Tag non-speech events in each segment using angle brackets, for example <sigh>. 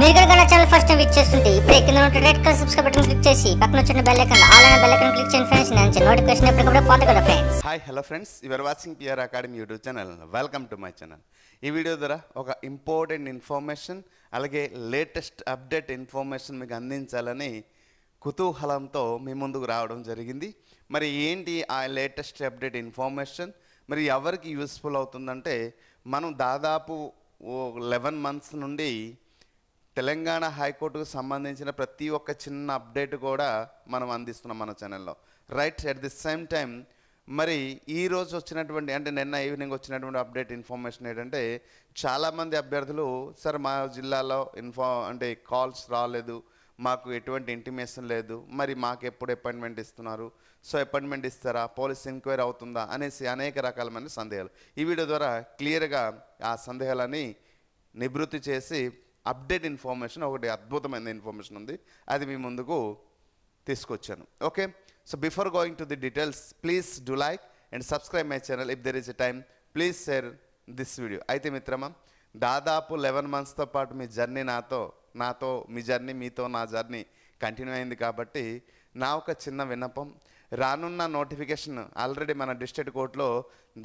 మీరు కూడా channel first time which చేస్తుంటే ఇప్పుడే కింద red colour subscribe button click చేసి పక్కన వచ్చిన బెల్ ఆల్ బెల్ క్లిక్ చేయండి ఫ్రెండ్స్ నేను నోటిఫికేషన్ ఎప్పటికప్పుడు friends hi hello friends your watching PR Academy YouTube channel welcome to my channel ఈ వీడియో ద్వారా ఒక ఇంపార్టెంట్ ఇన్ఫర్మేషన్ అలాగే లేటెస్ట్ అప్డేట్ ఇన్ఫర్మేషన్ మీకు అందించాలని కుతూహలంతో మీ ముందుకు రావడం జరిగింది మరి ఏంటి ఆ లేటెస్ట్ అప్డేట్ ఇన్ఫర్మేషన్ మరి ఎవరికి యూస్ఫుల్ అవుతుందంటే మనం దాదాపు లెవెన్ మంత్స్ నుండి తెలంగాణ హైకోర్టుకు సంబంధించిన ప్రతి ఒక్క చిన్న అప్డేట్ కూడా మనం అందిస్తున్నాం మన ఛానల్లో right at the same time మరి ఈరోజు వచ్చినటువంటి అంటే నిన్న ఈవినింగ్ వచ్చినటువంటి అప్డేట్ ఇన్ఫర్మేషన్ ఏంటంటే చాలామంది అభ్యర్థులు సార్ మా జిల్లాలో ఇన్ఫా అంటే కాల్స్ రాలేదు మాకు ఎటువంటి ఇంటిమేషన్ లేదు మరి మాకు ఎప్పుడు అపాయింట్మెంట్ ఇస్తున్నారు సో అపాయింట్మెంట్ ఇస్తారా పోలీస్ ఎంక్వైరీ అవుతుందా అనేసి అనేక రకాలమైన సందేహాలు ఈ వీడియో ద్వారా క్లియర్గా ఆ సందేహాలని నివృత్తి చేసి అప్డేట్ ఇన్ఫర్మేషన్ ఒకటి అద్భుతమైన ఇన్ఫర్మేషన్ ఉంది అది మీ ముందుకు తీసుకొచ్చాను okay so before going to the details please do like and subscribe my channel if there is a time please share this video అయితే మిత్రమా దాదాపు లెవెన్ మంత్స్తో పాటు మీ జర్నీ నాతో నాతో మీ జర్నీ మీతో నా జర్నీ కంటిన్యూ అయింది కాబట్టి నా ఒక చిన్న విన్నపం రానున్న నోటిఫికేషన్ ఆల్రెడీ మన డిస్ట్రిక్ట్ కోర్టులో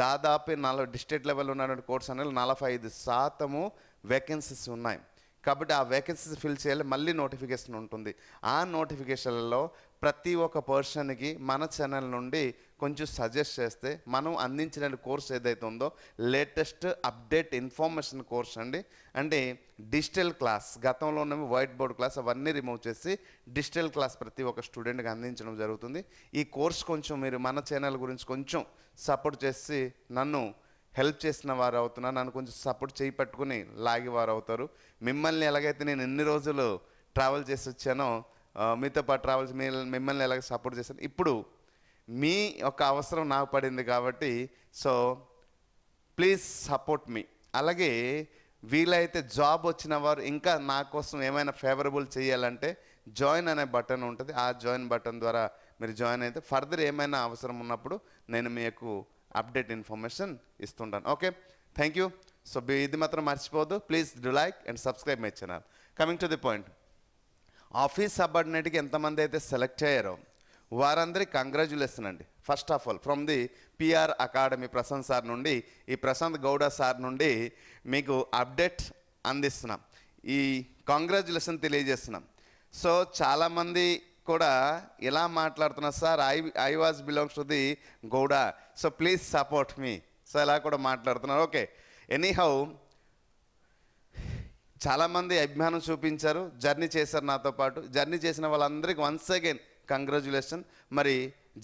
దాదాపు నాలుగు డిస్ట్రిక్ట్ లెవెల్ ఉన్నటువంటి కోర్ట్స్ అనేవి నలభై ఐదు శాతము వేకెన్సీస్ ఉన్నాయి కాబట్టి ఆ వేకెన్సీస్ ఫిల్ చేయాలి మళ్ళీ నోటిఫికేషన్ ఉంటుంది ఆ నోటిఫికేషన్లలో ప్రతి ఒక్క పర్సన్కి మన ఛానల్ నుండి కొంచెం సజెస్ట్ చేస్తే మనం అందించిన కోర్స్ ఏదైతే ఉందో లేటెస్ట్ అప్డేట్ ఇన్ఫర్మేషన్ కోర్స్ అండి అంటే డిజిటల్ క్లాస్ గతంలో ఉన్నవి వైట్ బోర్డ్ క్లాస్ అవన్నీ రిమూవ్ చేసి డిజిటల్ క్లాస్ ప్రతి ఒక్క స్టూడెంట్కి అందించడం జరుగుతుంది ఈ కోర్స్ కొంచెం మీరు మన ఛానల్ గురించి కొంచెం సపోర్ట్ చేసి నన్ను హెల్ప్ చేసిన వారు అవుతున్నారు నన్ను కొంచెం సపోర్ట్ చేయి పట్టుకుని లాగేవారు అవుతారు మిమ్మల్ని ఎలాగైతే నేను ఎన్ని రోజులు ట్రావెల్ చేసి వచ్చానో మీతో పాటు ట్రావెల్స్ మీ మిమ్మల్ని ఎలాగ సపోర్ట్ చేశాను ఇప్పుడు మీ ఒక అవసరం నాకు పడింది కాబట్టి సో ప్లీజ్ సపోర్ట్ మీ అలాగే వీలైతే జాబ్ వచ్చిన వారు ఇంకా నా కోసం ఏమైనా ఫేవరబుల్ చేయాలంటే జాయిన్ అనే బటన్ ఉంటుంది ఆ జాయిన్ బటన్ ద్వారా మీరు జాయిన్ అయితే ఫర్దర్ ఏమైనా అవసరం ఉన్నప్పుడు నేను మీకు అప్డేట్ ఇన్ఫర్మేషన్ ఇస్తుంటాను ఓకే థ్యాంక్ యూ సో ఇది మాత్రం మర్చిపోవద్దు please do like and subscribe my channel coming to the point office సబార్డినేట్కి ఎంతమంది అయితే సెలెక్ట్ అయ్యారో వారందరికీ కంగ్రాచులేషన్ అండి first of all from the PR Academy Prashant sir నుండి ఈ ప్రశాంత్ గౌడ సార్ నుండి మీకు అప్డేట్ అందిస్తున్నాం ఈ కాంగ్రాచులేషన్ తెలియజేస్తున్నాం సో చాలామంది కూడా ఎలా మాట్లాడుతున్నా sir I I was belongs to the Gowda so please support me so ఇలా కూడా మాట్లాడుతున్నారు ఓకే ఎనీహౌ చాలామంది అభిమానం చూపించారు జర్నీ చేశారు నాతో పాటు జర్నీ చేసిన వాళ్ళందరికీ వన్స్ అగైన్ కంగ్రాచులేషన్ మరి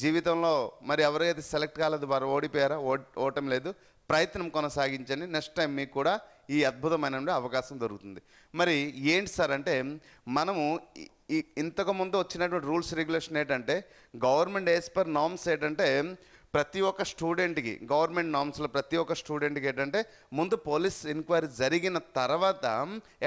జీవితంలో మరి ఎవరైతే సెలెక్ట్ కాలేదు వారు ఓడిపోయారా ఓ ఓటం లేదు ప్రయత్నం కొనసాగించండి నెక్స్ట్ టైం మీకు కూడా ఈ అద్భుతమైన అవకాశం దొరుకుతుంది మరి ఏంటి సార్ అంటే మనము ఇంతకుముందు వచ్చినటువంటి రూల్స్ రెగ్యులేషన్ ఏంటంటే గవర్నమెంట్ యాజ్ పర్ నామ్స్ ఏంటంటే ప్రతి ఒక్క స్టూడెంట్కి గవర్నమెంట్ నామ్స్లో ప్రతి ఒక్క స్టూడెంట్కి ఏంటంటే ముందు పోలీస్ ఎంక్వైరీ జరిగిన తర్వాత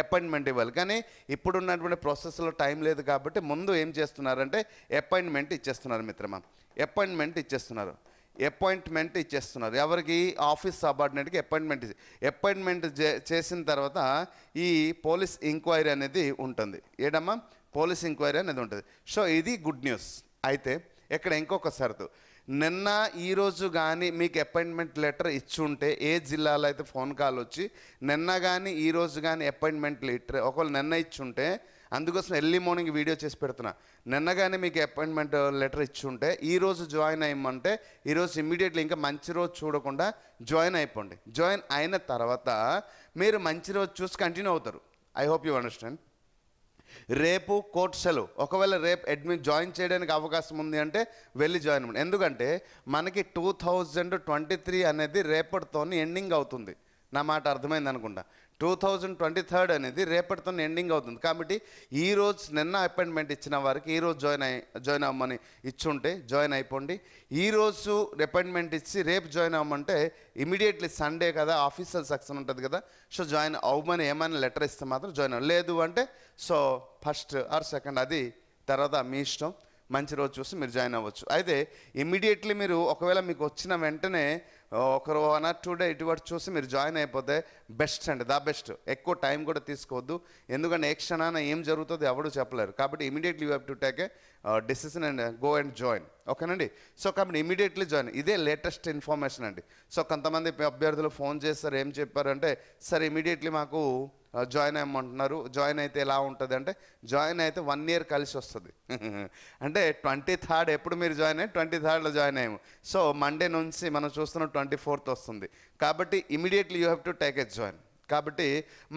అపాయింట్మెంట్ ఇవ్వాలి కానీ ఇప్పుడు ఉన్నటువంటి ప్రాసెస్లో టైం లేదు కాబట్టి ముందు ఏం చేస్తున్నారంటే అపాయింట్మెంట్ ఇచ్చేస్తున్నారు మిత్రమా అపాయింట్మెంట్ ఇచ్చేస్తున్నారు అపాయింట్మెంట్ ఇచ్చేస్తున్నారు ఎవరికి ఆఫీస్ సబార్డినేట్కి అపాయింట్మెంట్ అపాయింట్మెంట్ చేసిన తర్వాత ఈ పోలీస్ ఎంక్వైరీ అనేది ఉంటుంది ఏడమ్మా పోలీస్ ఎంక్వైరీ అనేది ఉంటుంది సో ఇది గుడ్ న్యూస్ అయితే ఇక్కడ ఇంకొక సరదు నిన్న ఈరోజు కానీ మీకు అపాయింట్మెంట్ లెటర్ ఇచ్చుంటే ఏ జిల్లాలో అయితే ఫోన్ కాల్ వచ్చి నిన్న కానీ ఈరోజు కానీ అపాయింట్మెంట్ లెటర్ ఒకవేళ నిన్న ఇచ్చుంటే అందుకోసం ఎర్లీ మార్నింగ్ వీడియో చేసి పెడుతున్నా నిన్నగానే మీకు అపాయింట్మెంట్ లెటర్ ఇచ్చి ఉంటే ఈరోజు జాయిన్ అయ్యమంటే ఈరోజు ఇమ్మీడియట్లీ ఇంకా మంచి రోజు చూడకుండా జాయిన్ అయిపోండి జాయిన్ అయిన తర్వాత మీరు మంచి రోజు చూసి కంటిన్యూ అవుతారు ఐ హోప్ యూ అండర్స్టాండ్ రేపు కోర్టు సెలవు ఒకవేళ రేపు అడ్మిట్ జాయిన్ చేయడానికి అవకాశం ఉంది అంటే వెళ్ళి జాయిన్ అవ్వండి ఎందుకంటే మనకి టూ థౌజండ్ ట్వంటీ త్రీ అనేది రేపటితో ఎండింగ్ అవుతుంది నా మాట అర్థమైంది అనుకుంటా టూ థౌజండ్ ట్వంటీ థర్డ్ అనేది రేపటితో ఎండింగ్ అవుతుంది కాబట్టి ఈ రోజు నిన్న అపాయింట్మెంట్ ఇచ్చిన వారికి ఈరోజు జాయిన్ అయ్యి జాయిన్ అవ్వమని ఇచ్చుంటే జాయిన్ అయిపోండి ఈరోజు అపాయింట్మెంట్ ఇచ్చి రేపు జాయిన్ అవ్వమంటే ఇమీడియట్లీ సండే కదా ఆఫీసర్ సెక్షన్ ఉంటుంది కదా సో జాయిన్ అవ్వమని ఏమైనా లెటర్ ఇస్తే మాత్రం జాయిన్ అవ్వ లేదు అంటే సో ఫస్ట్ ఆర్ సెకండ్ అది తర్వాత మీ ఇష్టం మంచి రోజు చూసి మీరు జాయిన్ అవ్వచ్చు అయితే ఇమీడియట్లీ మీరు ఒకవేళ మీకు వచ్చిన వెంటనే ఒకరు వన్ ఆర్ టూ డే ఇటువంటి చూసి మీరు జాయిన్ అయిపోతే బెస్ట్ అండి దా బెస్ట్ ఎక్కువ టైం కూడా తీసుకోవద్దు ఎందుకంటే ఏ క్షణాన ఏం జరుగుతుందో ఎవరు చెప్పలేరు కాబట్టి immediately you have to take a decision and uh, go and join ఓకేనండి సో కాబట్టి ఇమీడియట్లీ జాయిన్ ఇదే లేటెస్ట్ ఇన్ఫర్మేషన్ అండి సో కొంతమంది అభ్యర్థులు ఫోన్ చేస్తారు ఏం చెప్పారంటే సార్ ఇమీడియట్లీ మాకు జాయిన్ అయ్యమంటున్నారు జాయిన్ అయితే ఎలా ఉంటుంది అంటే జాయిన్ అయితే వన్ ఇయర్ కలిసి వస్తుంది <laughs> అంటే ట్వంటీ థర్డ్ ఎప్పుడు మీరు జాయిన్ అయ్యి ట్వంటీ థర్డ్లో జాయిన్ అయ్యాము సో మండే నుంచి మనం చూస్తున్న ట్వంటీ ఫోర్త్ వస్తుంది కాబట్టి immediately you have to take a join కాబట్టి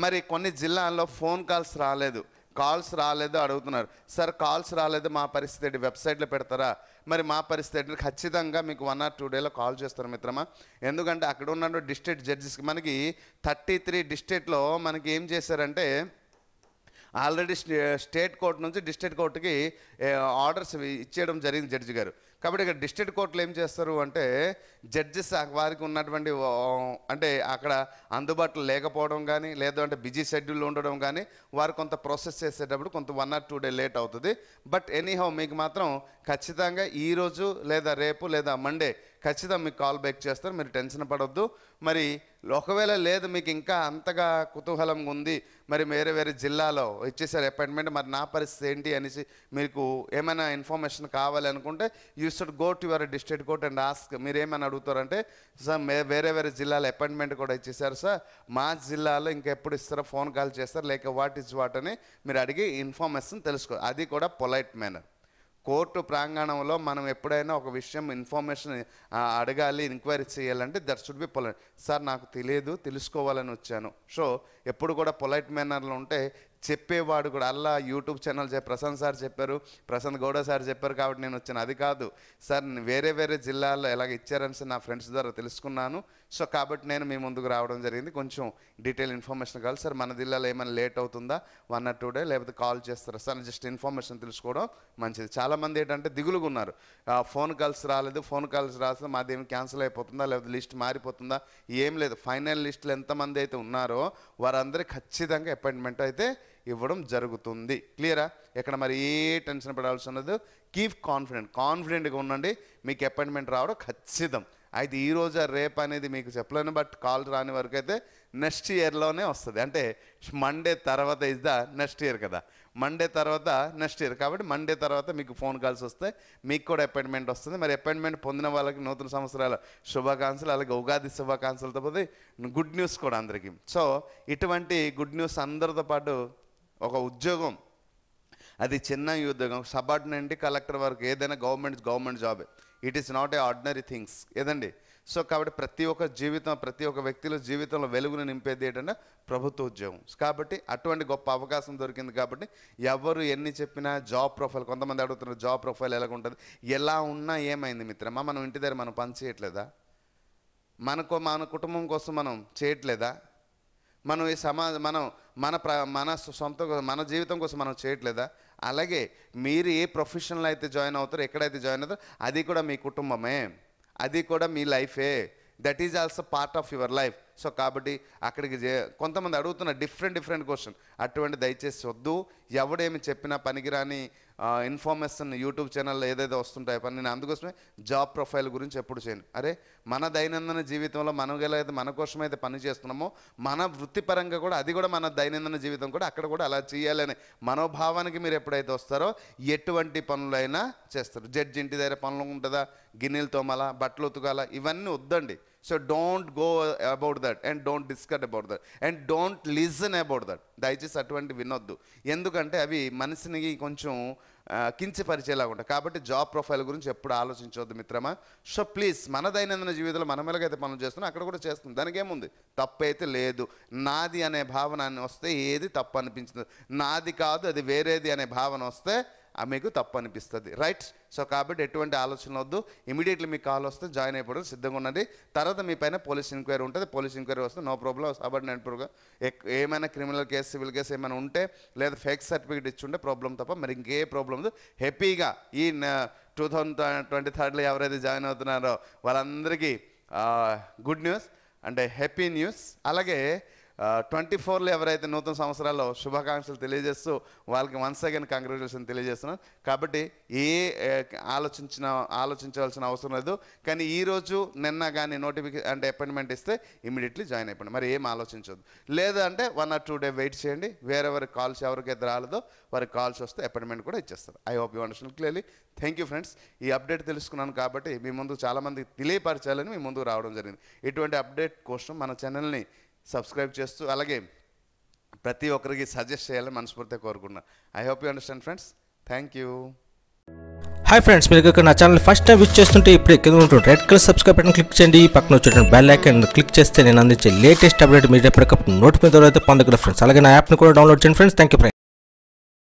మరి కొన్ని జిల్లాల్లో ఫోన్ కాల్స్ రాలేదు కాల్స్ రాలేదు అడుగుతున్నారు సార్ కాల్స్ రాలేదు మా పరిస్థితి వెబ్సైట్లో పెడతారా మరి మా పరిస్థితి ఖచ్చితంగా మీకు వన్ ఆర్ టూ డేలో కాల్ చేస్తారు మిత్రమా ఎందుకంటే అక్కడ ఉన్న డిస్ట్రిక్ట్ జడ్జెస్కి మనకి థర్టీ త్రీ డిస్ట్రిక్ట్లో మనకి ఏం చేశారంటే ఆల్రెడీ స్టేట్ కోర్టు నుంచి డిస్ట్రిక్ట్ కోర్టుకి ఆర్డర్స్ ఇచ్చేయడం జరిగింది జడ్జి గారు కాబట్టి ఇక్కడ డిస్ట్రిక్ట్ కోర్టులు ఏం చేస్తారు అంటే జడ్జెస్ వారికి ఉన్నటువంటి అంటే అక్కడ అందుబాటులో లేకపోవడం కానీ లేదంటే బిజీ షెడ్యూల్లో ఉండడం కానీ వారు కొంత ప్రాసెస్ చేసేటప్పుడు కొంత one or two day late అవుతుంది బట్ ఎనీహౌ మీకు మాత్రం ఖచ్చితంగా ఈరోజు లేదా రేపు లేదా మండే ఖచ్చితంగా మీకు కాల్ బ్యాక్ చేస్తారు మీరు టెన్షన్ పడవద్దు మరి ఒకవేళ లేదు మీకు ఇంకా అంతగా కుతూహలంగా ఉంది మరి వేరే వేరే జిల్లాలో ఇచ్చేసారు అపాయింట్మెంట్ మరి నా పరిస్థితి ఏంటి అనేసి మీకు ఏమైనా ఇన్ఫర్మేషన్ కావాలి అనుకుంటే you should go to your district court and ask మీరు ఏమైనా అడుగుతారంటే సార్ వేరే వేరే జిల్లాలో అపాయింట్మెంట్ కూడా ఇచ్చేసారు సార్ మా జిల్లాలో ఇంకెప్పుడు ఇస్తారో ఫోన్ కాల్ చేస్తారు లేక వాట్ ఇస్ వాట్ అని మీరు అడిగి ఇన్ఫర్మేషన్ తెలుసుకో అది కూడా పొలైట్ మేనర్ కోర్టు ప్రాంగణంలో మనం ఎప్పుడైనా ఒక విషయం ఇన్ఫర్మేషన్ అడగాలి ఎంక్వైరీ చేయాలంటే that should be polite sir నాకు తెలియదు తెలుసుకోవాలని వచ్చాను సో ఎప్పుడు కూడా పొలైట్ మేనర్లో ఉంటే చెప్పేవాడు కూడా అల్లా యూట్యూబ్ ఛానల్ ప్రశాంత్ సార్ చెప్పారు ప్రశాంత్ గౌడ సార్ చెప్పారు కాబట్టి నేను వచ్చాను అది కాదు సార్ వేరే వేరే జిల్లాల్లో ఎలాగ ఇచ్చారని నా ఫ్రెండ్స్ ద్వారా తెలుసుకున్నాను సో కాబట్టి నేను మీ ముందుకు రావడం జరిగింది కొంచెం డీటెయిల్ ఇన్ఫర్మేషన్ కావాలి సార్ మన జిల్లాలో ఏమైనా లేట్ అవుతుందా వన్ ఆర్ టూ డే లేకపోతే కాల్ చేస్తారా సార్ జస్ట్ ఇన్ఫర్మేషన్ తెలుసుకోవడం మంచిది చాలామంది ఏంటంటే దిగులుగా ఉన్నారు ఫోన్ కాల్స్ రాలేదు ఫోన్ కాల్స్ రాసిన ఏమి క్యాన్సిల్ అయిపోతుందా లేకపోతే లిస్ట్ మారిపోతుందా ఏం లేదు ఫైనల్ లిస్టులు ఎంతమంది అయితే ఉన్నారో వారందరూ ఖచ్చితంగా అపాయింట్మెంట్ అయితే ఇవ్వడం జరుగుతుంది క్లియరా ఇక్కడ మరి ఏ టెన్షన్ పడాల్సి ఉన్నది కీప్ కాన్ఫిడెంట్ కాన్ఫిడెంట్గా ఉండండి మీకు అపాయింట్మెంట్ రావడం ఖచ్చితం అయితే ఈ రోజు రేపు అనేది మీకు చెప్పలేను బట్ కాల్ రాని వరకు అయితే నెక్స్ట్ ఇయర్లోనే వస్తుంది అంటే మండే తర్వాత ఇస్ ద నెక్స్ట్ ఇయర్ కదా మండే తర్వాత నెక్స్ట్ ఇయర్ కాబట్టి మండే తర్వాత మీకు ఫోన్ కాల్స్ వస్తాయి మీకు కూడా అపాయింట్మెంట్ వస్తుంది మరి అపాయింట్మెంట్ పొందిన వాళ్ళకి నూతన సంవత్సరాల శుభాకాంక్షలు అలాగే ఉగాది శుభాకాంక్షలతో పోతే గుడ్ న్యూస్ కూడా అందరికీ సో ఇటువంటి గుడ్ న్యూస్ అందరితో పాటు ఒక ఉద్యోగం అది చిన్న ఉద్యోగం సబార్డ్ నుండి కలెక్టర్ వరకు ఏదైనా government government job it is not a ordinary things ఏదండి సో కాబట్టి ప్రతి ఒక్క జీవితం ప్రతి ఒక్క వ్యక్తిలో జీవితంలో వెలుగును నింపేది ఏంటంటే ప్రభుత్వ ఉద్యోగం కాబట్టి అటువంటి గొప్ప అవకాశం దొరికింది కాబట్టి ఎవరు ఎన్ని చెప్పినా జాబ్ ప్రొఫైల్ కొంతమంది అడుగుతున్నారు జాబ్ ప్రొఫైల్ ఎలా ఉంటుంది ఎలా ఉన్నా ఏమైంది మిత్రమా మనం ఇంటి దగ్గర మనం పని చేయట్లేదా మనకు మన కుటుంబం కోసం మనం చేయట్లేదా మనం ఈ సమాజ మనం మన ప్ర మన సొంత మన జీవితం కోసం మనం చేయట్లేదా అలాగే మీరు ఏ ప్రొఫెషన్లో అయితే జాయిన్ అవుతారో ఎక్కడైతే జాయిన్ అవుతారో అది కూడా మీ కుటుంబమే అది కూడా మీ లైఫే that is also part of your life so కాబట్టి అక్కడికి కొంతమంది అడుగుతున్న డిఫరెంట్ డిఫరెంట్ క్వశ్చన్ అటువంటి దయచేసి వద్దు ఎవడేమి చెప్పినా పనికిరాని ఇన్ఫర్మేషన్ యూట్యూబ్ ఛానల్లో ఏదైతే వస్తుంటాయో పని నేను అందుకోసమే జాబ్ ప్రొఫైల్ గురించి ఎప్పుడు చేయను అరే మన దైనందిన జీవితంలో మనం అయితే మన కోసం అయితే పని చేస్తున్నామో మన వృత్తిపరంగా కూడా అది కూడా మన దైనందిన జీవితం కూడా అక్కడ కూడా అలా చేయాలనే మనోభావానికి మీరు ఎప్పుడైతే వస్తారో ఎటువంటి పనులైనా చేస్తారు జడ్జి ఇంటి దగ్గర పనులు ఉంటుందా గిన్నెలు తోమాలా బట్టలు ఉతకాలా ఇవన్నీ వద్దండి so don't go about that and don't discuss about that and don't listen about that దయచేసి అటువంటి వినొద్దు ఎందుకంటే అవి మనిషిని కొంచెం కించపరిచేలాగా ఉంటాయి కాబట్టి జాబ్ ప్రొఫైల్ గురించి ఎప్పుడు ఆలోచించవద్దు మిత్రమా సో ప్లీజ్ మన దైనందిన జీవితంలో మనం మెలగైతే పనులు చేస్తున్నాం అక్కడ కూడా చేస్తుంది దానికి ఏముంది తప్పైతే లేదు నాది అనే భావన వస్తే ఏది తప్పు అనిపించింది నాది కాదు అది వేరేది అనే భావన వస్తే మీకు తప్పు అనిపిస్తుంది రైట్ సో కాబట్టి ఎటువంటి ఆలోచన వద్దు ఇమీడియట్లీ మీకు కాల్ వస్తే జాయిన్ అయిపోవడం సిద్ధంగా ఉన్నది తర్వాత మీ పైన పోలీస్ ఎంక్వైరీ ఉంటుంది పోలీస్ ఎంక్వైరీ వస్తే నో ప్రాబ్లం నేను ఇప్పుడు ఏమైనా క్రిమినల్ కేసు సివిల్ కేసు ఏమైనా ఉంటే లేదా ఫేక్ సర్టిఫికేట్ ఇచ్చి ఉంటే ప్రాబ్లం తప్ప మరి ఇంకే ప్రాబ్లం హ్యాపీగా ఈ టూ థౌజండ్ ట్వంటీ థర్డ్లో ఎవరైతే జాయిన్ అవుతున్నారో వాళ్ళందరికీ గుడ్ న్యూస్ అంటే హ్యాపీ న్యూస్ అలాగే ట్వంటీ ఫోర్లో ఎవరైతే నూతన సంవత్సరాల్లో శుభాకాంక్షలు తెలియజేస్తూ వాళ్ళకి వన్స్ అగైన్ కంగ్రాచులేషన్ తెలియజేస్తున్నారు కాబట్టి ఏ ఆలోచించిన ఆలోచించవలసిన అవసరం లేదు కానీ ఈరోజు నిన్న కానీ నోటిఫికేషన్ అంటే అపాయింట్మెంట్ ఇస్తే ఇమీడియట్లీ జాయిన్ అయిపోయింది మరి ఏం ఆలోచించదు లేదంటే one or two day wait చేయండి వేరే ఎవరికి కాల్స్ రాలేదో వారి కాల్స్ వస్తే అపాయింట్మెంట్ కూడా ఇచ్చేస్తారు I hope you understand clearly thank you friends ఈ అప్డేట్ తెలుసుకున్నాను కాబట్టి మీ ముందు చాలామందికి తెలియపరచాలని మీ ముందుకు రావడం జరిగింది ఇటువంటి అప్డేట్ కోసం మన ఛానల్ని సబ్స్క్రైబ్ చేస్తూ అలాగే ప్రతి ఒక్కరికి సజెస్ట్ చేయాలని మనస్ఫూర్తిగా కోరుకున్నాను I hope you understand friends thank you hi friends మీరు ఇక్కడ నా ఛానల్ ఫస్ట్ టైం విచ్ చేస్తుంటే ఇప్పుడు ఎక్కడ ఉంటుంది red colour subscribe button click చేయండి పక్కన వచ్చేటువంటి బెల్ ఐకన్ క్లిక్ చేస్తే నేను అందించే లేటెస్ట్ అప్డేట్ మీరు ఎప్పటికప్పుడు నోట్ ద్వారా అయితే పొందగలరు ఫ్రెండ్స్ అలాగే నా యాప్ని కూడా డౌన్లోడ్ చేయండి ఫ్రెండ్స్ థ్యాంక్ యూ